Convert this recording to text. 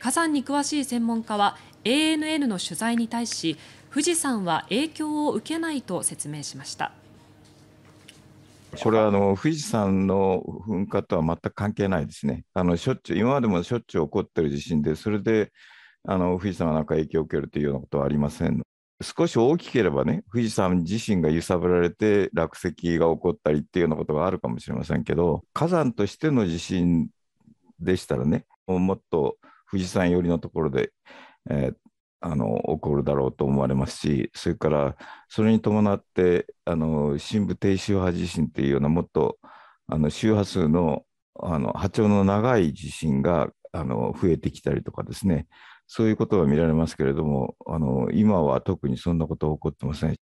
火山に詳しい専門家は ＡＮＮ の取材に対し富士山は影響を受けないと説明しました。これはあの富士山の噴火とは全く関係ないですね。あのしょっちゅう今までもしょっちゅう起こってる地震で、それであの富士山がなんか影響を受けるというようなことはありません。少し大きければね、富士山自身が揺さぶられて落石が起こったりっていうようなことがあるかもしれませんけど、火山としての地震でしたらね、もっと富士山寄りのところで、えー、あの起こるだろうと思われますし、それからそれに伴ってあの深部低周波地震っていうようなもっとあの周波数のあの波長の長い地震があの増えてきたりとかですね、そういうことが見られますけれども、あの今は特にそんなことは起こってません。